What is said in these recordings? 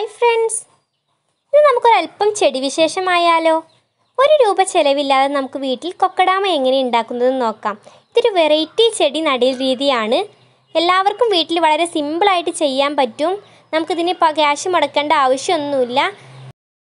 hi friends ഇത് നമുക്കൊരല്പം ചെടി വിശേഷമായാലോ ഒരു രൂപ ചിലവില്ലാതെ നമുക്ക് വീട്ടിൽ കൊക്കടാമ എങ്ങനെ ഉണ്ടാക്കുന്നതെന്ന് നോക്കാം ഇതൊരു വെറൈറ്റി ചെടി നടീൽ രീതിയാണ് എല്ലാവർക്കും വീട്ടിൽ വളരെ സിമ്പിളായിട്ട് ചെയ്യാൻ പറ്റും നമുക്കിതിന് ക്യാഷ് മുടക്കേണ്ട ആവശ്യമൊന്നുമില്ല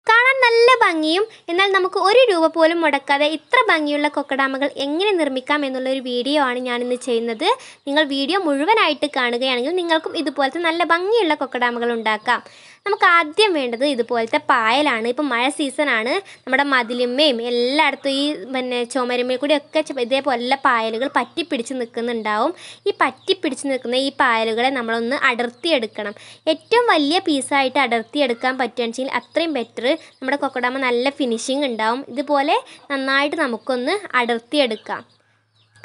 കാണാൻ നല്ല ഭംഗിയും എന്നാൽ നമുക്ക് ഒരു രൂപ പോലും മുടക്കാതെ ഇത്ര ഭംഗിയുള്ള കൊക്കടാമകൾ എങ്ങനെ നിർമ്മിക്കാം എന്നുള്ളൊരു വീഡിയോ ആണ് ഞാനിന്ന് ചെയ്യുന്നത് നിങ്ങൾ വീഡിയോ മുഴുവനായിട്ട് കാണുകയാണെങ്കിൽ നിങ്ങൾക്കും ഇതുപോലത്തെ നല്ല ഭംഗിയുള്ള കൊക്കടാമകൾ ഉണ്ടാക്കാം നമുക്ക് ആദ്യം വേണ്ടത് ഇതുപോലത്തെ പായലാണ് ഇപ്പം മഴ സീസണാണ് നമ്മുടെ മതിലിമ്മയും എല്ലായിടത്തും ഈ പിന്നെ ചുമരുമ്മയും കൂടി ഒക്കെ ഇതേപോലെ പായലുകൾ പറ്റിപ്പിടിച്ച് നിൽക്കുന്നുണ്ടാവും ഈ പറ്റിപ്പിടിച്ച് നിൽക്കുന്ന ഈ പായലുകളെ നമ്മളൊന്ന് അടർത്തിയെടുക്കണം ഏറ്റവും വലിയ പീസായിട്ട് അടർത്തിയെടുക്കാൻ പറ്റുകയാണെന്ന് അത്രയും ബെറ്റർ നമ്മുടെ കൊക്കടാമ നല്ല ഫിനിഷിങ് ഉണ്ടാവും ഇതുപോലെ നന്നായിട്ട് നമുക്കൊന്ന് അടർത്തിയെടുക്കാം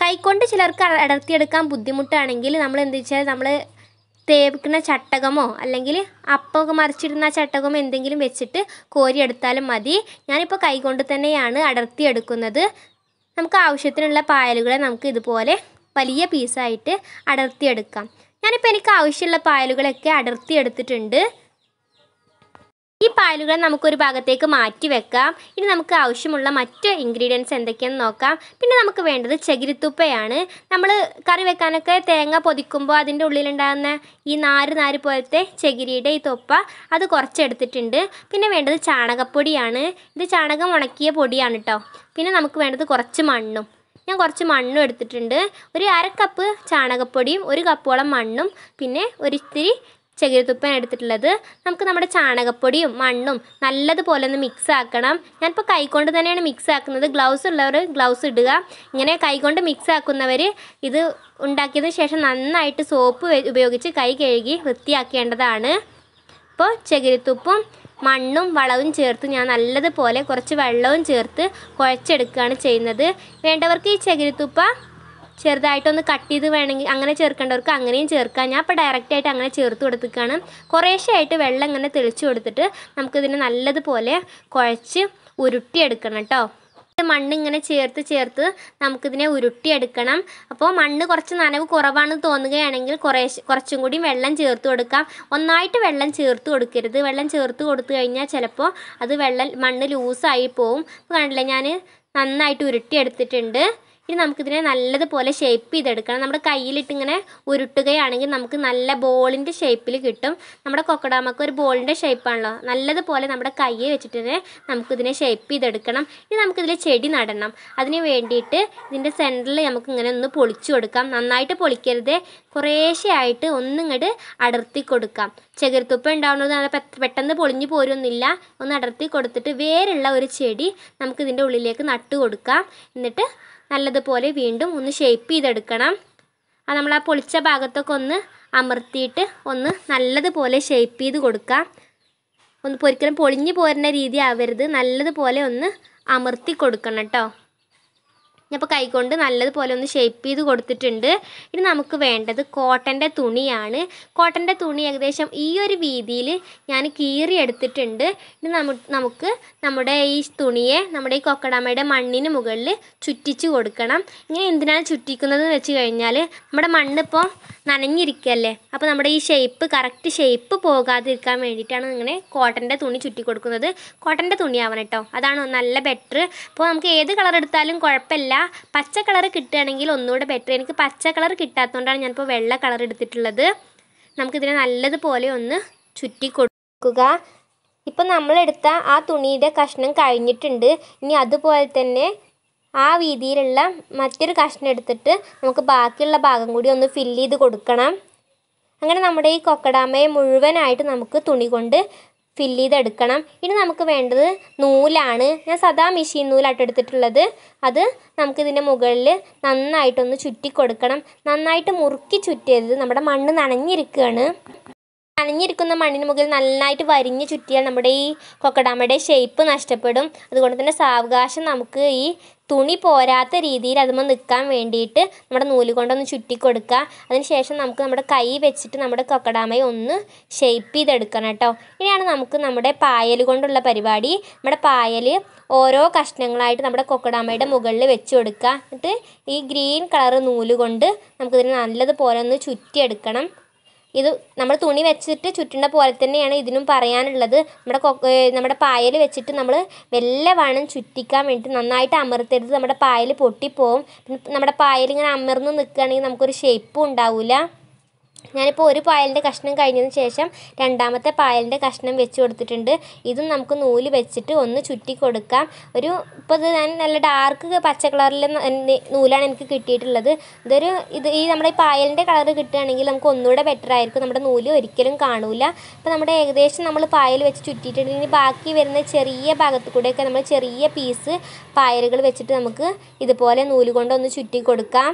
കൈകൊണ്ട് ചിലർക്ക് അടർത്തിയെടുക്കാൻ ബുദ്ധിമുട്ടാണെങ്കിൽ നമ്മൾ എന്താ വെച്ചാൽ നമ്മൾ തേക്കുന്ന ചട്ടകമോ അല്ലെങ്കിൽ അപ്പമൊക്കെ മറിച്ചിടുന്ന ചട്ടകമോ എന്തെങ്കിലും വെച്ചിട്ട് കോരിയെടുത്താലും മതി ഞാനിപ്പോൾ കൈകൊണ്ട് തന്നെയാണ് അടർത്തിയെടുക്കുന്നത് നമുക്ക് ആവശ്യത്തിനുള്ള പായലുകളെ നമുക്ക് ഇതുപോലെ വലിയ പീസായിട്ട് അടർത്തിയെടുക്കാം ഞാനിപ്പോൾ എനിക്ക് ആവശ്യമുള്ള പായലുകളൊക്കെ അടർത്തിയെടുത്തിട്ടുണ്ട് ഈ പാലുകൾ നമുക്കൊരു ഭാഗത്തേക്ക് മാറ്റി വെക്കാം ഇനി നമുക്ക് ആവശ്യമുള്ള മറ്റ് ഇൻഗ്രീഡിയൻസ് എന്തൊക്കെയാണെന്ന് നോക്കാം പിന്നെ നമുക്ക് വേണ്ടത് ചകിരിത്തുപ്പയാണ് നമ്മൾ കറി വെക്കാനൊക്കെ തേങ്ങ പൊതിക്കുമ്പോൾ അതിൻ്റെ ഉള്ളിലുണ്ടാകുന്ന ഈ നാര് നാര് പോലത്തെ ചകിരിയുടെ ഈ തൊപ്പ അത് കുറച്ചെടുത്തിട്ടുണ്ട് പിന്നെ വേണ്ടത് ചാണകപ്പൊടിയാണ് ഇത് ചാണകം ഉണക്കിയ പൊടിയാണ് കേട്ടോ പിന്നെ നമുക്ക് വേണ്ടത് കുറച്ച് മണ്ണും ഞാൻ കുറച്ച് മണ്ണും എടുത്തിട്ടുണ്ട് ഒരു അരക്കപ്പ് കപ്പ് ചാണകപ്പൊടിയും ഒരു കപ്പോളം മണ്ണും പിന്നെ ഒരിത്തിരി ചകിരിത്തുപ്പൻ എടുത്തിട്ടുള്ളത് നമുക്ക് നമ്മുടെ ചാണകപ്പൊടിയും മണ്ണും നല്ലതുപോലെ ഒന്ന് മിക്സ് ആക്കണം ഞാനിപ്പോൾ കൈകൊണ്ട് തന്നെയാണ് മിക്സ് ആക്കുന്നത് ഗ്ലൗസ് ഉള്ളവർ ഗ്ലൗസ് ഇടുക ഇങ്ങനെ കൈകൊണ്ട് മിക്സ് ആക്കുന്നവർ ഇത് ഉണ്ടാക്കിയതിന് ശേഷം നന്നായിട്ട് സോപ്പ് ഉപയോഗിച്ച് കൈ കഴുകി വൃത്തിയാക്കേണ്ടതാണ് ഇപ്പോൾ ചകിരിത്തുപ്പും മണ്ണും വളവും ചേർത്ത് ഞാൻ നല്ലതുപോലെ കുറച്ച് വെള്ളവും ചേർത്ത് കുഴച്ചെടുക്കുകയാണ് ചെയ്യുന്നത് വേണ്ടവർക്ക് ഈ ചകിരിത്തുപ്പ ചെറുതായിട്ടൊന്ന് കട്ട് ചെയ്ത് വേണമെങ്കിൽ അങ്ങനെ ചേർക്കേണ്ടവർക്ക് അങ്ങനെയും ചേർക്കാം ഞാൻ ഇപ്പോൾ ഡയറക്റ്റായിട്ട് അങ്ങനെ ചേർത്ത് കൊടുത്തിക്കാണ് ആയിട്ട് വെള്ളം ഇങ്ങനെ തെളിച്ച് കൊടുത്തിട്ട് നമുക്കിതിനെ നല്ലതുപോലെ കുഴച്ച് ഉരുട്ടിയെടുക്കണം കേട്ടോ മണ്ണ് ഇങ്ങനെ ചേർത്ത് ചേർത്ത് നമുക്കിതിനെ ഉരുട്ടിയെടുക്കണം അപ്പോൾ മണ്ണ് കുറച്ച് നനവ് കുറവാണെന്ന് തോന്നുകയാണെങ്കിൽ കുറേ കുറച്ചും കൂടി വെള്ളം ചേർത്ത് കൊടുക്കാം ഒന്നായിട്ട് വെള്ളം ചേർത്ത് കൊടുക്കരുത് വെള്ളം ചേർത്ത് കൊടുത്തു കഴിഞ്ഞാൽ ചിലപ്പോൾ അത് വെള്ളം മണ്ണ് ലൂസായി പോവും അപ്പോൾ കണ്ടില്ല ഞാൻ നന്നായിട്ട് ഉരുട്ടിയെടുത്തിട്ടുണ്ട് ഇനി നമുക്കിതിനെ നല്ലതുപോലെ ഷേപ്പ് ചെയ്തെടുക്കണം നമ്മുടെ കയ്യിലിട്ടിങ്ങനെ ഇങ്ങനെ ഉരുട്ടുകയാണെങ്കിൽ നമുക്ക് നല്ല ബോളിൻ്റെ ഷേപ്പിൽ കിട്ടും നമ്മുടെ കൊക്കടാമക്ക് ഒരു ബോളിൻ്റെ ഷേപ്പാണല്ലോ നല്ലതുപോലെ നമ്മുടെ കയ്യെ വെച്ചിട്ട് തന്നെ നമുക്കിതിനെ ഷേപ്പ് ചെയ്തെടുക്കണം ഇനി നമുക്കിതിൽ ചെടി നടണം അതിന് വേണ്ടിയിട്ട് ഇതിൻ്റെ സെൻറ്ററിൽ നമുക്കിങ്ങനെ ഒന്ന് പൊളിച്ചു കൊടുക്കാം നന്നായിട്ട് പൊളിക്കരുത് കുറേശ്ശെയായിട്ട് ആയിട്ട് ഒന്നിങ്ങോട്ട് അടർത്തി കൊടുക്കാം ചകിരത്തുപ്പ ഉണ്ടാവുന്നത് പെട്ടെന്ന് പൊളിഞ്ഞു പോരൊന്നുമില്ല ഒന്ന് അടർത്തി കൊടുത്തിട്ട് ഉള്ള ഒരു ചെടി നമുക്കിതിൻ്റെ ഉള്ളിലേക്ക് നട്ടു കൊടുക്കാം എന്നിട്ട് നല്ലതുപോലെ വീണ്ടും ഒന്ന് ഷേപ്പ് ചെയ്തെടുക്കണം അത് നമ്മൾ ആ പൊളിച്ച ഭാഗത്തൊക്കെ ഒന്ന് അമർത്തിയിട്ട് ഒന്ന് നല്ലതുപോലെ ഷേപ്പ് ചെയ്ത് കൊടുക്കാം ഒന്ന് ഒരിക്കലും പൊളിഞ്ഞു പോരുന്ന രീതി ആവരുത് നല്ലതുപോലെ ഒന്ന് അമർത്തി കൊടുക്കണം കേട്ടോ ഞാനിപ്പോൾ കൈകൊണ്ട് നല്ലതുപോലെ ഒന്ന് ഷേപ്പ് ചെയ്ത് കൊടുത്തിട്ടുണ്ട് ഇനി നമുക്ക് വേണ്ടത് കോട്ടൻ്റെ തുണിയാണ് കോട്ടൻ്റെ തുണി ഏകദേശം ഈ ഒരു രീതിയിൽ ഞാൻ കീറി എടുത്തിട്ടുണ്ട് ഇനി നമുക്ക് നമ്മുടെ ഈ തുണിയെ നമ്മുടെ ഈ കൊക്കടാമയുടെ മണ്ണിന് മുകളിൽ ചുറ്റിച്ച് കൊടുക്കണം ഇങ്ങനെ എന്തിനാണ് ചുറ്റിക്കുന്നത് വെച്ച് കഴിഞ്ഞാൽ നമ്മുടെ മണ്ണിപ്പോൾ നനഞ്ഞിരിക്കല്ലേ അപ്പോൾ നമ്മുടെ ഈ ഷേപ്പ് കറക്റ്റ് ഷേപ്പ് പോകാതിരിക്കാൻ വേണ്ടിയിട്ടാണ് ഇങ്ങനെ കോട്ടൻ്റെ തുണി ചുറ്റി കൊടുക്കുന്നത് കോട്ടൻ്റെ തുണിയാവണം കേട്ടോ അതാണ് നല്ല ബെറ്റർ അപ്പോൾ നമുക്ക് ഏത് കളർ എടുത്താലും കുഴപ്പമില്ല പച്ച കളർ കിട്ടുകയാണെങ്കിൽ ഒന്നുകൂടെ ബെറ്റർ എനിക്ക് പച്ച കളർ കിട്ടാത്തതുകൊണ്ടാണ് ഞാനിപ്പോൾ വെള്ള കളർ എടുത്തിട്ടുള്ളത് നമുക്കിതിനെ നല്ലതുപോലെ ഒന്ന് ചുറ്റി കൊടുക്കുക ഇപ്പോൾ നമ്മളെടുത്ത ആ തുണിയുടെ കഷ്ണം കഴിഞ്ഞിട്ടുണ്ട് ഇനി അതുപോലെ തന്നെ ആ വീതിയിലുള്ള മറ്റൊരു കഷ്ണം എടുത്തിട്ട് നമുക്ക് ബാക്കിയുള്ള ഭാഗം കൂടി ഒന്ന് ഫില്ല് ചെയ്ത് കൊടുക്കണം അങ്ങനെ നമ്മുടെ ഈ കൊക്കടാമയെ മുഴുവനായിട്ട് നമുക്ക് തുണി കൊണ്ട് ഫില്ല് ചെയ്തെടുക്കണം ഇനി നമുക്ക് വേണ്ടത് നൂലാണ് ഞാൻ സദാ മെഷീൻ നൂലാട്ട് എടുത്തിട്ടുള്ളത് അത് നമുക്കിതിൻ്റെ മുകളിൽ നന്നായിട്ടൊന്ന് ചുറ്റി കൊടുക്കണം നന്നായിട്ട് മുറുക്കി ചുറ്റിയത് നമ്മുടെ മണ്ണ് നനഞ്ഞിരിക്കുകയാണ് നനഞ്ഞിരിക്കുന്ന മണ്ണിന് മുകളിൽ നന്നായിട്ട് വരിഞ്ഞ് ചുറ്റിയാൽ നമ്മുടെ ഈ കൊക്കടാമയുടെ ഷേപ്പ് നഷ്ടപ്പെടും അതുകൊണ്ട് തന്നെ സാവകാശം നമുക്ക് ഈ തുണി പോരാത്ത രീതിയിൽ അതുമ്പോൾ നിൽക്കാൻ വേണ്ടിയിട്ട് നമ്മുടെ നൂല് കൊണ്ടൊന്ന് ചുറ്റി കൊടുക്കുക അതിനുശേഷം നമുക്ക് നമ്മുടെ കൈ വെച്ചിട്ട് നമ്മുടെ കൊക്കടാമയെ ഒന്ന് ഷേപ്പ് ചെയ്തെടുക്കണം കേട്ടോ ഇനിയാണ് നമുക്ക് നമ്മുടെ പായൽ കൊണ്ടുള്ള പരിപാടി നമ്മുടെ പായൽ ഓരോ കഷ്ണങ്ങളായിട്ട് നമ്മുടെ കൊക്കടാമയുടെ മുകളിൽ വെച്ച് കൊടുക്കുക എന്നിട്ട് ഈ ഗ്രീൻ കളർ നൂല് കൊണ്ട് നമുക്കിതിനെ നല്ലതുപോലെ ഒന്ന് ചുറ്റിയെടുക്കണം ഇത് നമ്മൾ തുണി വെച്ചിട്ട് ചുറ്റുന്ന പോലെ തന്നെയാണ് ഇതിനും പറയാനുള്ളത് നമ്മുടെ നമ്മുടെ പായൽ വെച്ചിട്ട് നമ്മൾ വെല്ലവാണം ചുറ്റിക്കാൻ വേണ്ടിയിട്ട് നന്നായിട്ട് അമർത്തരുത് നമ്മുടെ പായൽ പൊട്ടിപ്പോവും നമ്മുടെ പായൽ ഇങ്ങനെ അമർന്ന് നിൽക്കുകയാണെങ്കിൽ നമുക്കൊരു ഷേപ്പും ഉണ്ടാവില്ല ഞാനിപ്പോൾ ഒരു പായലിൻ്റെ കഷ്ണം കഴിഞ്ഞതിന് ശേഷം രണ്ടാമത്തെ പായലിൻ്റെ കഷ്ണം വെച്ച് കൊടുത്തിട്ടുണ്ട് ഇതും നമുക്ക് നൂല് വെച്ചിട്ട് ഒന്ന് ചുറ്റി കൊടുക്കാം ഒരു ഇപ്പോൾ ഇത് ഞാൻ നല്ല ഡാർക്ക് പച്ച കളറിൽ നൂലാണ് എനിക്ക് കിട്ടിയിട്ടുള്ളത് ഇതൊരു ഇത് ഈ നമ്മുടെ പായലിൻ്റെ കളർ കിട്ടുകയാണെങ്കിൽ നമുക്ക് ഒന്നുകൂടെ ബെറ്റർ ആയിരിക്കും നമ്മുടെ നൂല് ഒരിക്കലും കാണൂല അപ്പോൾ നമ്മുടെ ഏകദേശം നമ്മൾ പായൽ വെച്ച് ചുറ്റിയിട്ടുണ്ടെങ്കിൽ ഇനി ബാക്കി വരുന്ന ചെറിയ ഭാഗത്ത് കൂടെയൊക്കെ നമ്മൾ ചെറിയ പീസ് പായലുകൾ വെച്ചിട്ട് നമുക്ക് ഇതുപോലെ നൂല് കൊണ്ടൊന്ന് ചുറ്റി കൊടുക്കാം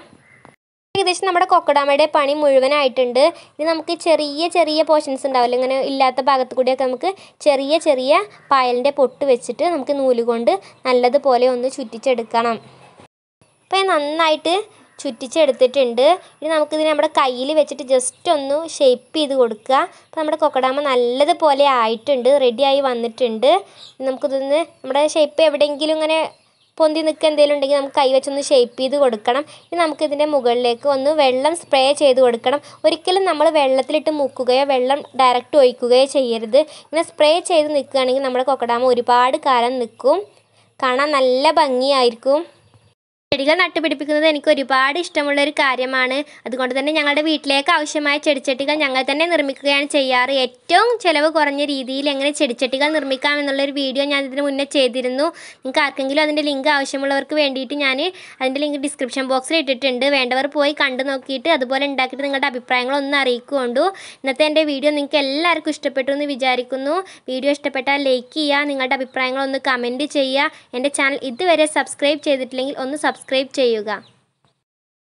ഏകദേശം നമ്മുടെ കൊക്കടാമയുടെ പണി മുഴുവനായിട്ടുണ്ട് ഇനി നമുക്ക് ചെറിയ ചെറിയ പോർഷൻസ് ഉണ്ടാവില്ല ഇങ്ങനെ ഇല്ലാത്ത ഭാഗത്ത് കൂടിയൊക്കെ നമുക്ക് ചെറിയ ചെറിയ പായലിൻ്റെ പൊട്ട് വെച്ചിട്ട് നമുക്ക് നൂല് കൊണ്ട് നല്ലതുപോലെ ഒന്ന് ചുറ്റിച്ചെടുക്കണം അപ്പോൾ നന്നായിട്ട് ചുറ്റിച്ചെടുത്തിട്ടുണ്ട് ഇനി നമുക്കിത് നമ്മുടെ കയ്യിൽ വെച്ചിട്ട് ജസ്റ്റ് ഒന്ന് ഷേപ്പ് ചെയ്ത് കൊടുക്കുക അപ്പോൾ നമ്മുടെ കൊക്കടാമ നല്ലതുപോലെ ആയിട്ടുണ്ട് റെഡിയായി വന്നിട്ടുണ്ട് നമുക്കിതൊന്ന് നമ്മുടെ ഷേപ്പ് എവിടെയെങ്കിലും ഇങ്ങനെ പൊന്തി നിൽക്കുക എന്തെങ്കിലും ഉണ്ടെങ്കിൽ നമുക്ക് കൈവച്ചൊന്ന് ഷേപ്പ് ചെയ്ത് കൊടുക്കണം ഇനി നമുക്കിതിൻ്റെ മുകളിലേക്ക് ഒന്ന് വെള്ളം സ്പ്രേ ചെയ്ത് കൊടുക്കണം ഒരിക്കലും നമ്മൾ വെള്ളത്തിലിട്ട് മുക്കുകയോ വെള്ളം ഡയറക്റ്റ് ഒഴിക്കുകയോ ചെയ്യരുത് ഇങ്ങനെ സ്പ്രേ ചെയ്ത് നിൽക്കുകയാണെങ്കിൽ നമ്മുടെ കൊക്കടാമ ഒരുപാട് കാലം നിൽക്കും കാണാൻ നല്ല ഭംഗിയായിരിക്കും ചെടികൾ നട്ടുപിടിപ്പിക്കുന്നത് എനിക്ക് ഒരുപാട് ഇഷ്ടമുള്ള ഒരു കാര്യമാണ് അതുകൊണ്ട് തന്നെ ഞങ്ങളുടെ വീട്ടിലേക്ക് ആവശ്യമായ ചെടിച്ചട്ടികൾ ഞങ്ങൾ തന്നെ നിർമ്മിക്കുകയാണ് ചെയ്യാറ് ഏറ്റവും ചിലവ് കുറഞ്ഞ രീതിയിൽ എങ്ങനെ ചെടിച്ചട്ടികൾ നിർമ്മിക്കാം എന്നുള്ളൊരു വീഡിയോ ഞാൻ ഇതിന് മുന്നേ ചെയ്തിരുന്നു നിങ്ങൾക്ക് ആർക്കെങ്കിലും അതിൻ്റെ ലിങ്ക് ആവശ്യമുള്ളവർക്ക് വേണ്ടിയിട്ട് ഞാൻ അതിൻ്റെ ലിങ്ക് ഡിസ്ക്രിപ്ഷൻ ബോക്സിൽ ഇട്ടിട്ടുണ്ട് വേണ്ടവർ പോയി കണ്ടു നോക്കിയിട്ട് അതുപോലെ ഉണ്ടാക്കിയിട്ട് നിങ്ങളുടെ അഭിപ്രായങ്ങളൊന്നും അറിയിക്കുകൊണ്ടു ഇന്നത്തെ എൻ്റെ വീഡിയോ നിങ്ങൾക്ക് എല്ലാവർക്കും ഇഷ്ടപ്പെട്ടു എന്ന് വിചാരിക്കുന്നു വീഡിയോ ഇഷ്ടപ്പെട്ടാൽ ലൈക്ക് ചെയ്യുക നിങ്ങളുടെ അഭിപ്രായങ്ങളൊന്ന് കമൻറ്റ് ചെയ്യുക എൻ്റെ ചാനൽ ഇതുവരെ സബ്സ്ക്രൈബ് ചെയ്തിട്ടില്ലെങ്കിൽ ഒന്ന് സബ്സ്ക്രൈബ് സബ്സ്ക്രൈബ് ചെയ്യുക